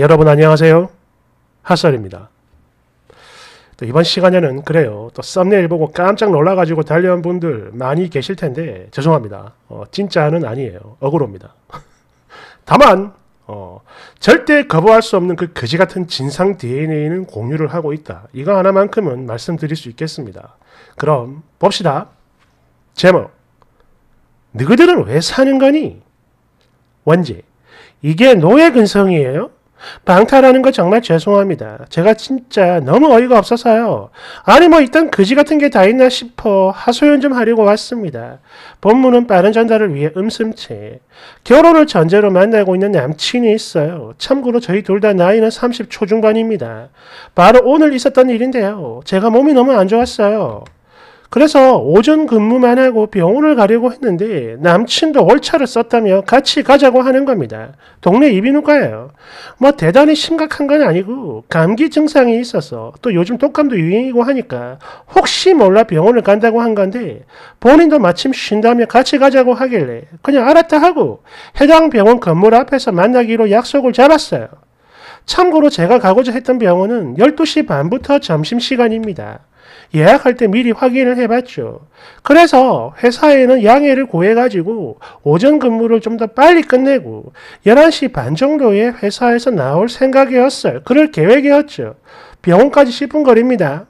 여러분 안녕하세요. 핫설입니다. 이번 시간에는 그래요. 또 썸네일 보고 깜짝 놀라가지고 달려온 분들 많이 계실 텐데 죄송합니다. 어, 진짜는 아니에요. 억울합니다. 다만 어, 절대 거부할 수 없는 그 거지 같은 진상 DNA는 공유를 하고 있다. 이거 하나만큼은 말씀드릴 수 있겠습니다. 그럼 봅시다. 제목 너희들은 왜 사는 거니? 원제 이게 노예 근성이에요? 방탈하는 거 정말 죄송합니다. 제가 진짜 너무 어이가 없어서요. 아니 뭐 일단 그지 같은 게 다 있나 싶어 하소연 좀 하려고 왔습니다. 본문은 빠른 전달을 위해 음슴치. 결혼을 전제로 만나고 있는 남친이 있어요. 참고로 저희 둘 다 나이는 30 초중반입니다. 바로 오늘 있었던 일인데요. 제가 몸이 너무 안 좋았어요. 그래서 오전 근무만 하고 병원을 가려고 했는데 남친도 월차를 썼다며 같이 가자고 하는 겁니다. 동네 이비인후과예요. 뭐 대단히 심각한 건 아니고 감기 증상이 있어서 또 요즘 독감도 유행이고 하니까 혹시 몰라 병원을 간다고 한 건데 본인도 마침 쉰다며 같이 가자고 하길래 그냥 알았다 하고 해당 병원 건물 앞에서 만나기로 약속을 잡았어요. 참고로 제가 가고자 했던 병원은 12시 반부터 점심시간입니다. 예약할 때 미리 확인을 해봤죠. 그래서 회사에는 양해를 구해가지고 오전 근무를 좀 더 빨리 끝내고 11시 반 정도에 회사에서 나올 생각이었어요. 그럴 계획이었죠. 병원까지 10분 거리입니다.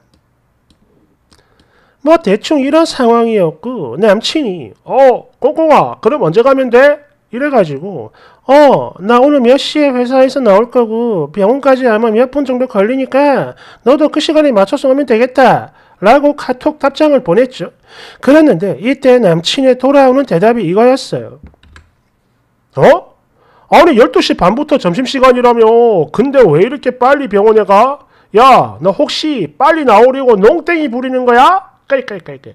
뭐 대충 이런 상황이었고 남친이 어 꼬꼬아 그럼 언제 가면 돼? 이래가지고 어 나 오늘 몇 시에 회사에서 나올 거고 병원까지 아마 몇 분 정도 걸리니까 너도 그 시간에 맞춰서 오면 되겠다 라고 카톡 답장을 보냈죠. 그랬는데 이때 남친의 돌아오는 대답이 이거였어요. 어? 아니 12시 반부터 점심시간이라며 근데 왜 이렇게 빨리 병원에 가? 야 너 혹시 빨리 나오려고 농땡이 부리는 거야? 깔깔깔깔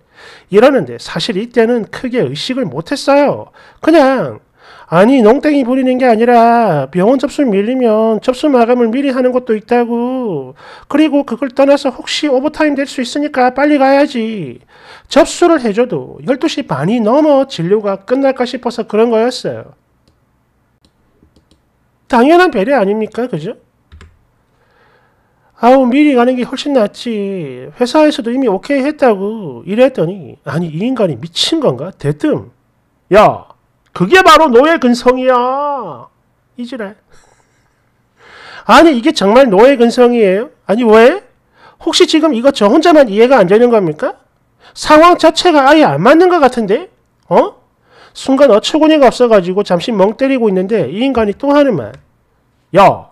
이러는데 사실 이때는 크게 의식을 못했어요. 그냥 아니 농땡이 부리는 게 아니라 병원 접수 밀리면 접수 마감을 미리 하는 것도 있다고. 그리고 그걸 떠나서 혹시 오버타임 될 수 있으니까 빨리 가야지. 접수를 해줘도 12시 반이 넘어 진료가 끝날까 싶어서 그런 거였어요. 당연한 배려 아닙니까? 그죠? 아우 미리 가는 게 훨씬 낫지. 회사에서도 이미 오케이 했다고 이랬더니 아니 이 인간이 미친 건가? 대뜸 야 그게 바로 노예 근성이야. 이지래. 아니 이게 정말 노예 근성이에요? 아니 왜? 혹시 지금 이거 저 혼자만 이해가 안 되는 겁니까? 상황 자체가 아예 안 맞는 것 같은데? 어? 순간 어처구니가 없어가지고 잠시 멍 때리고 있는데 이 인간이 또 하는 말. 야,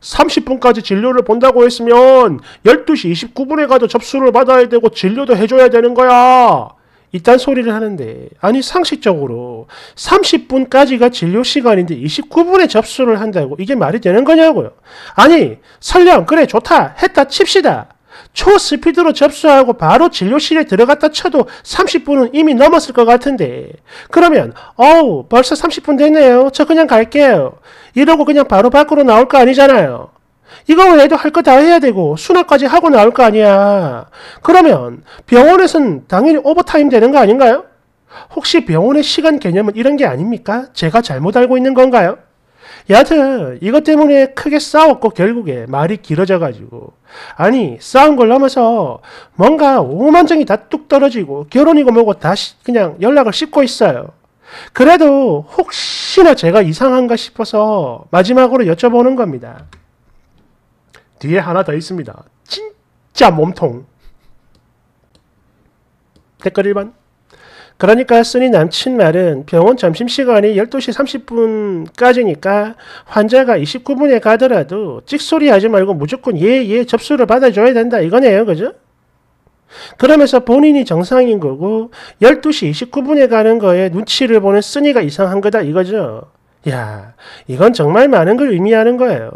30분까지 진료를 본다고 했으면 12시 29분에 가도 접수를 받아야 되고 진료도 해줘야 되는 거야. 이딴 소리를 하는데 아니 상식적으로 30분까지가 진료 시간인데 29분에 접수를 한다고 이게 말이 되는 거냐고요. 아니 설령 그래 좋다 했다 칩시다. 초스피드로 접수하고 바로 진료실에 들어갔다 쳐도 30분은 이미 넘었을 것 같은데 그러면 어우 벌써 30분 됐네요 저 그냥 갈게요 이러고 그냥 바로 밖으로 나올 거 아니잖아요 이거 외에도 할 거 다 해야 되고 수납까지 하고 나올 거 아니야. 그러면 병원에선 당연히 오버타임 되는 거 아닌가요? 혹시 병원의 시간 개념은 이런 게 아닙니까? 제가 잘못 알고 있는 건가요? 여하튼 이것 때문에 크게 싸웠고 결국에 말이 길어져가지고 아니 싸운 걸 넘어서 뭔가 오만정이 다 뚝 떨어지고 결혼이고 뭐고 다시 그냥 연락을 씹고 있어요. 그래도 혹시나 제가 이상한가 싶어서 마지막으로 여쭤보는 겁니다. 뒤에 하나 더 있습니다. 진짜 몸통. 댓글 1번. 그러니까 쓰니 남친 말은 병원 점심시간이 12시 30분까지니까 환자가 29분에 가더라도 찍소리 하지 말고 무조건 예예 예 접수를 받아줘야 된다 이거네요. 그죠? 그러면서 본인이 정상인 거고 12시 29분에 가는 거에 눈치를 보는 쓰니가 이상한 거다 이거죠. 야, 이건 정말 많은 걸 의미하는 거예요.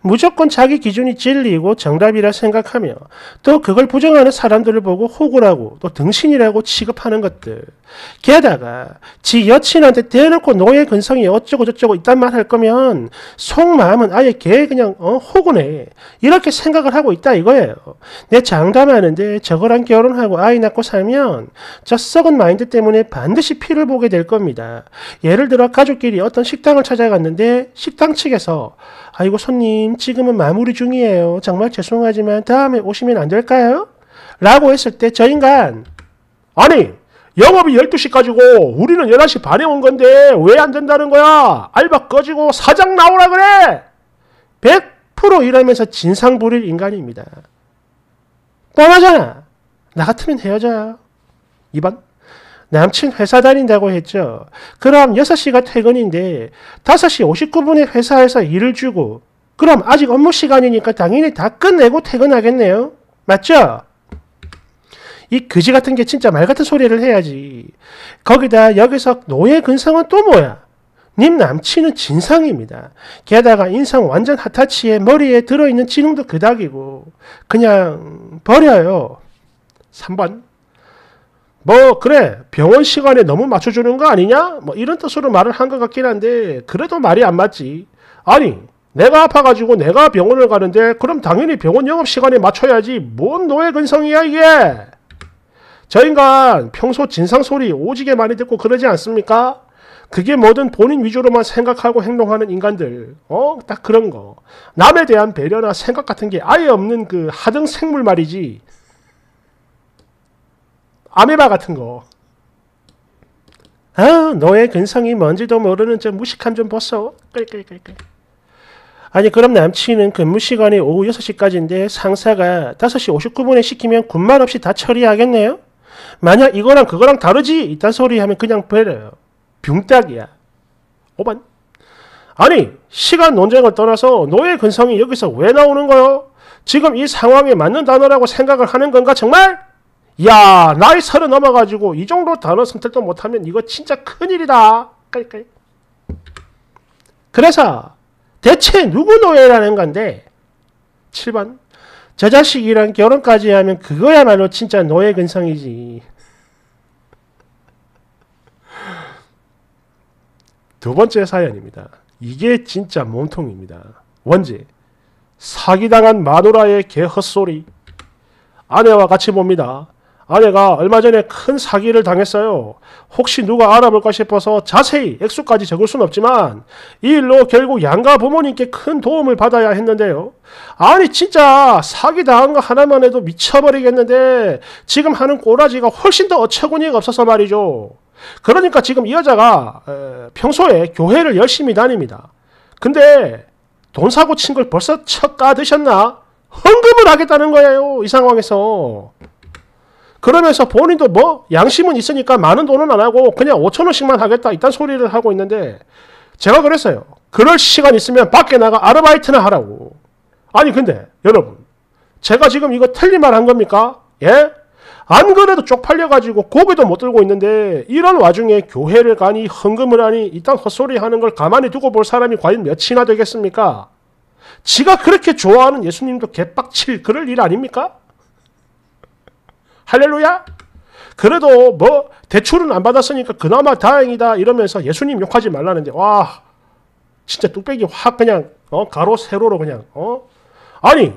무조건 자기 기준이 진리이고 정답이라 생각하며 또 그걸 부정하는 사람들을 보고 호구라고 또 등신이라고 취급하는 것들. 게다가 지 여친한테 대놓고 노예 근성이 어쩌고저쩌고 있단 말할 거면 속마음은 아예 걔 그냥 어, 호구네. 이렇게 생각을 하고 있다 이거예요. 내 장담하는데 저거랑 결혼하고 아이 낳고 살면 저 썩은 마인드 때문에 반드시 피를 보게 될 겁니다. 예를 들어 가족끼리 어떤 식당 식당을 찾아갔는데 식당 측에서 아이고 손님 지금은 마무리 중이에요. 정말 죄송하지만 다음에 오시면 안 될까요? 라고 했을 때 저 인간 아니 영업이 12시까지고 우리는 11시 반에 온 건데 왜 안 된다는 거야? 알바 꺼지고 사장 나오라 그래! 100% 일하면서 진상 부릴 인간입니다. 뻔하잖아. 나 같으면 헤어져요. 2번 남친 회사 다닌다고 했죠. 그럼 6시가 퇴근인데 5시 59분에 회사에서 일을 주고 그럼 아직 업무 시간이니까 당연히 다 끝내고 퇴근하겠네요. 맞죠? 이 그지 같은 게 진짜 말 같은 소리를 해야지. 거기다 여기서 노예 근성은 또 뭐야? 님 남친은 진상입니다. 게다가 인상 완전 하타치에 머리에 들어있는 지능도 그닥이고 그냥 버려요. 3번 뭐 그래 병원 시간에 너무 맞춰주는 거 아니냐? 뭐 이런 뜻으로 말을 한 것 같긴 한데 그래도 말이 안 맞지. 아니 내가 아파가지고 내가 병원을 가는데 그럼 당연히 병원 영업 시간에 맞춰야지 뭔 노예 근성이야 이게. 저 인간 평소 진상 소리 오지게 많이 듣고 그러지 않습니까? 그게 뭐든 본인 위주로만 생각하고 행동하는 인간들, 어? 딱 그런 거. 남에 대한 배려나 생각 같은 게 아예 없는 그 하등 생물 말이지. 아메바 같은 거. 아, 너의 근성이 뭔지도 모르는 저 무식함 좀 벗어. 끌끌끌끌. 아니 그럼 남친은 근무 그 시간이 오후 6시까지인데 상사가 5시 59분에 시키면 군말 없이 다 처리하겠네요? 만약 이거랑 그거랑 다르지? 이딴 소리 하면 그냥 버려요. 뿅딱이야. 오반. 아니 시간 논쟁을 떠나서 너의 근성이 여기서 왜 나오는 거요? 지금 이 상황에 맞는 단어라고 생각을 하는 건가 정말? 야 나이 서른 넘어가지고 이 정도 단어 선택도 못하면 이거 진짜 큰일이다. 그러 그래서 대체 누구 노예라는 건데 7번 저 자식이랑 결혼까지 하면 그거야말로 진짜 노예 근성이지. 두 번째 사연입니다. 이게 진짜 몸통입니다. 원제 사기당한 마누라의 개헛소리 아내와 같이 봅니다. 아내가 얼마 전에 큰 사기를 당했어요. 혹시 누가 알아볼까 싶어서 자세히 액수까지 적을 순 없지만 이 일로 결국 양가 부모님께 큰 도움을 받아야 했는데요. 아니 진짜 사기 당한 거 하나만 해도 미쳐버리겠는데 지금 하는 꼬라지가 훨씬 더 어처구니가 없어서 말이죠. 그러니까 지금 이 여자가 평소에 교회를 열심히 다닙니다. 근데 돈 사고 친 걸 벌써 쳐 까드셨나? 헌금을 하겠다는 거예요. 이 상황에서. 그러면서 본인도 뭐 양심은 있으니까 많은 돈은 안 하고 그냥 5천 원씩만 하겠다 이딴 소리를 하고 있는데 제가 그랬어요. 그럴 시간 있으면 밖에 나가 아르바이트나 하라고. 아니 근데 여러분 제가 지금 이거 틀린 말 한 겁니까? 예? 안 그래도 쪽팔려가지고 고개도 못 들고 있는데 이런 와중에 교회를 가니 헌금을 하니 이딴 헛소리 하는 걸 가만히 두고 볼 사람이 과연 몇이나 되겠습니까? 지가 그렇게 좋아하는 예수님도 개빡칠 그럴 일 아닙니까? 할렐루야? 그래도 뭐 대출은 안 받았으니까 그나마 다행이다 이러면서 예수님 욕하지 말라는데 와 진짜 뚝배기 확 그냥 어? 가로 세로로 그냥 어? 아니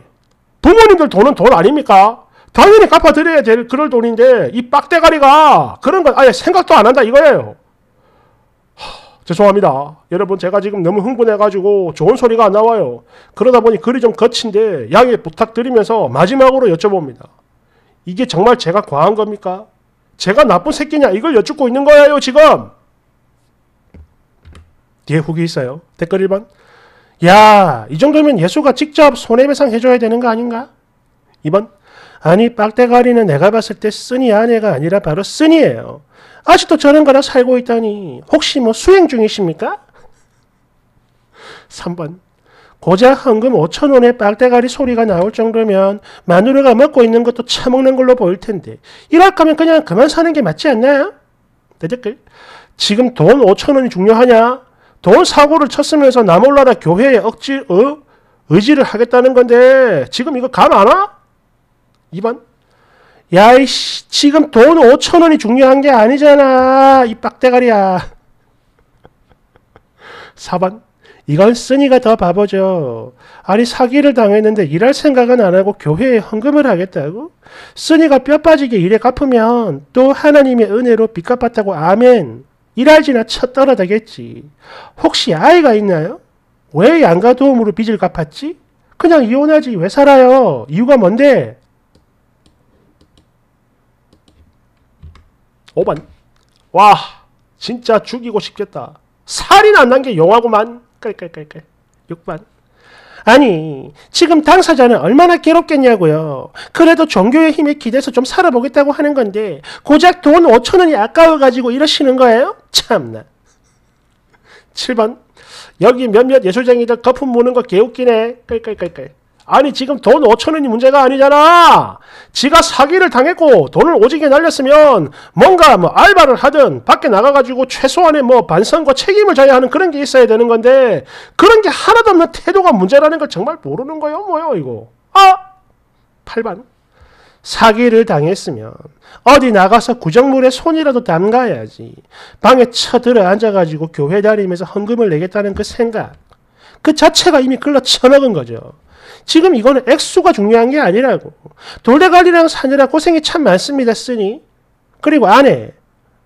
부모님들 돈은 돈 아닙니까? 당연히 갚아드려야 될 그럴 돈인데 이 빡대가리가 그런 건 아예 생각도 안 한다 이거예요. 하, 죄송합니다. 여러분 제가 지금 너무 흥분해가지고 좋은 소리가 안 나와요. 그러다 보니 글이 좀 거친데 양해 부탁드리면서 마지막으로 여쭤봅니다. 이게 정말 제가 과한 겁니까? 제가 나쁜 새끼냐? 이걸 여쭙고 있는 거예요, 지금! 뒤에 후기 있어요. 댓글 1번. 야, 이 정도면 예수가 직접 손해배상 해줘야 되는 거 아닌가? 2번. 아니, 빡대가리는 내가 봤을 때 쓰니 아내가 아니라 바로 쓰니예요. 아직도 저런 거라 살고 있다니. 혹시 뭐 수행 중이십니까? 3번. 고작 헌금 5천 원에 빡대가리 소리가 나올 정도면 마누라가 먹고 있는 것도 처먹는 걸로 보일 텐데 이럴 거면 그냥 그만 사는 게 맞지 않나요? 대댓글 지금 돈 5천 원이 중요하냐? 돈 사고를 쳤으면서 나 몰라라 교회에 억지 어? 의지를 하겠다는 건데 지금 이거 감 안 와? 2번 야이씨 지금 돈 5천 원이 중요한 게 아니잖아 이 빡대가리야 4번 이건 쓰니가 더 바보죠. 아니 사기를 당했는데 일할 생각은 안 하고 교회에 헌금을 하겠다고? 쓰니가 뼈 빠지게 일에 갚으면 또 하나님의 은혜로 빚 갚았다고 아멘. 일할지나 쳐 떨어다겠지. 혹시 아이가 있나요? 왜 양가 도움으로 빚을 갚았지? 그냥 이혼하지 왜 살아요? 이유가 뭔데? 5번 와 진짜 죽이고 싶겠다. 살이 안난 게 영화구만. 깔깔깔깔 6번 아니 지금 당사자는 얼마나 괴롭겠냐고요. 그래도 종교의 힘에 기대서 좀 살아보겠다고 하는 건데 고작 돈 5천원이 아까워가지고 이러시는 거예요? 참나. 7번 여기 몇몇 예술쟁이들 거품 무는 거 개웃기네. 깔깔깔깔. 아니 지금 돈 5천원이 문제가 아니잖아 지가 사기를 당했고 돈을 오지게 날렸으면 뭔가 뭐 알바를 하든 밖에 나가가지고 최소한의 뭐 반성과 책임을 져야 하는 그런 게 있어야 되는 건데 그런 게 하나도 없는 태도가 문제라는 걸 정말 모르는 거예요 뭐요 이거 아 8반 사기를 당했으면 어디 나가서 구정물에 손이라도 담가야지 방에 쳐들어 앉아가지고 교회 다니면서 헌금을 내겠다는 그 생각 그 자체가 이미 글러 쳐먹은 거죠 지금 이거는 액수가 중요한 게 아니라고. 돌레갈이랑 사느라 고생이 참 많습니다, 쓰니. 그리고 아내.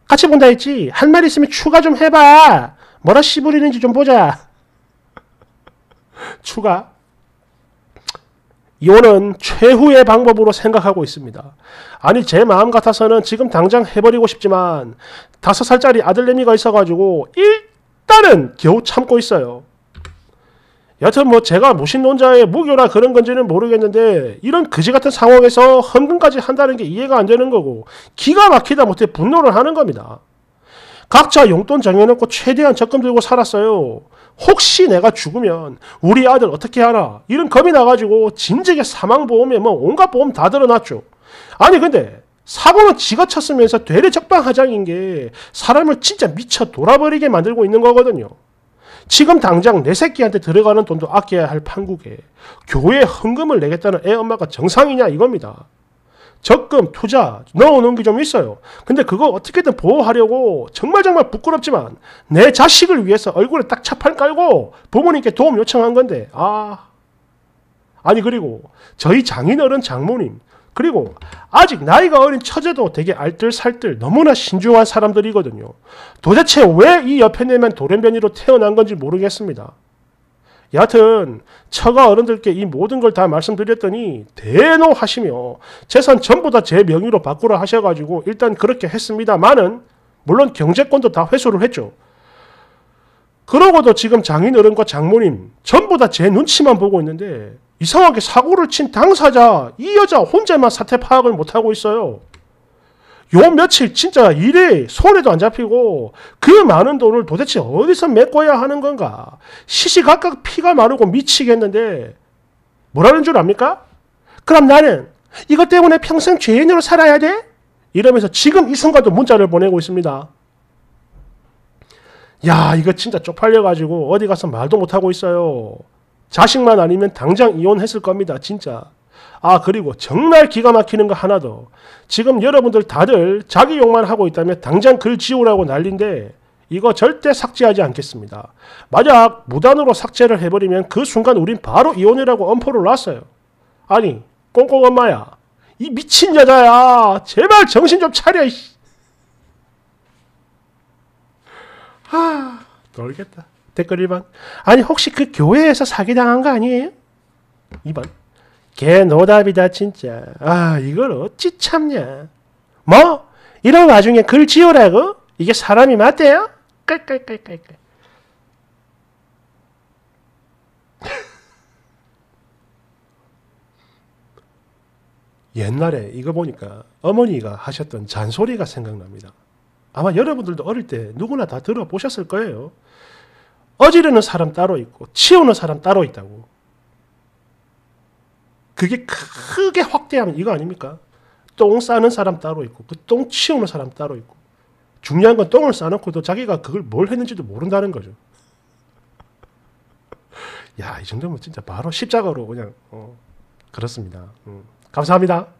같이 본다 했지. 한 말 있으면 추가 좀 해봐. 뭐라 씨부리는지 좀 보자. 추가. 이혼은 최후의 방법으로 생각하고 있습니다. 아니 제 마음 같아서는 지금 당장 해버리고 싶지만 다섯 살짜리 아들내미가 있어가지고 일단은 겨우 참고 있어요. 여튼 뭐 제가 무신론자의 무교라 그런 건지는 모르겠는데 이런 그지 같은 상황에서 헌금까지 한다는 게 이해가 안 되는 거고 기가 막히다 못해 분노를 하는 겁니다. 각자 용돈 정해놓고 최대한 적금 들고 살았어요. 혹시 내가 죽으면 우리 아들 어떻게 하나 이런 겁이 나가지고 진즉에 사망보험에 뭐 온갖 보험 다 들어놨죠. 아니 근데 사고는 지가 쳤으면서 되레 적방하장인 게 사람을 진짜 미쳐 돌아버리게 만들고 있는 거거든요. 지금 당장 내 새끼한테 들어가는 돈도 아껴야 할 판국에 교회 헌금을 내겠다는 애 엄마가 정상이냐 이겁니다. 적금, 투자 넣어놓은 게 좀 있어요. 근데 그거 어떻게든 보호하려고 정말 정말 부끄럽지만 내 자식을 위해서 얼굴에 딱 차판 깔고 부모님께 도움 요청한 건데 아 아니 그리고 저희 장인어른 장모님 그리고 아직 나이가 어린 처제도 되게 알뜰살뜰 너무나 신중한 사람들이거든요. 도대체 왜 이 옆에 내면 돌연변이로 태어난 건지 모르겠습니다. 여하튼 처가 어른들께 이 모든 걸 다 말씀드렸더니 대노하시며 재산 전부 다 제 명의로 바꾸라 하셔가지고 일단 그렇게 했습니다만은 물론 경제권도 다 회수를 했죠. 그러고도 지금 장인 어른과 장모님 전부 다 제 눈치만 보고 있는데 이상하게 사고를 친 당사자 이 여자 혼자만 사태 파악을 못하고 있어요. 요 며칠 진짜 일이 손에도 안 잡히고 그 많은 돈을 도대체 어디서 메꿔야 하는 건가 시시각각 피가 마르고 미치겠는데 뭐라는 줄 압니까? 그럼 나는 이것 때문에 평생 죄인으로 살아야 돼? 이러면서 지금 이 순간도 문자를 보내고 있습니다. 야 이거 진짜 쪽팔려가지고 어디 가서 말도 못하고 있어요. 자식만 아니면 당장 이혼했을 겁니다. 진짜. 아 그리고 정말 기가 막히는 거 하나 도 지금 여러분들 다들 자기 욕만 하고 있다면 당장 글 지우라고 난린데 이거 절대 삭제하지 않겠습니다. 만약 무단으로 삭제를 해버리면 그 순간 우린 바로 이혼이라고 엄포를 놨어요. 아니 꽁꽁 엄마야. 이 미친 여자야. 제발 정신 좀 차려. 아 놀겠다. 댓글 1번. 아니 혹시 그 교회에서 사기당한 거 아니에요? 2번. 개 노답이다 진짜. 아 이걸 어찌 참냐. 뭐? 이런 와중에 글 지우라고? 이게 사람이 맞대요? 깔깔깔깔깔. 옛날에 이거 보니까 어머니가 하셨던 잔소리가 생각납니다. 아마 여러분들도 어릴 때 누구나 다 들어보셨을 거예요. 어지르는 사람 따로 있고 치우는 사람 따로 있다고. 그게 크게 확대하면 이거 아닙니까? 똥 싸는 사람 따로 있고 그 똥 치우는 사람 따로 있고 중요한 건 똥을 싸놓고도 자기가 그걸 뭘 했는지도 모른다는 거죠. 야, 이 정도면 진짜 바로 십자가로 그냥, 어, 그렇습니다. 음, 감사합니다.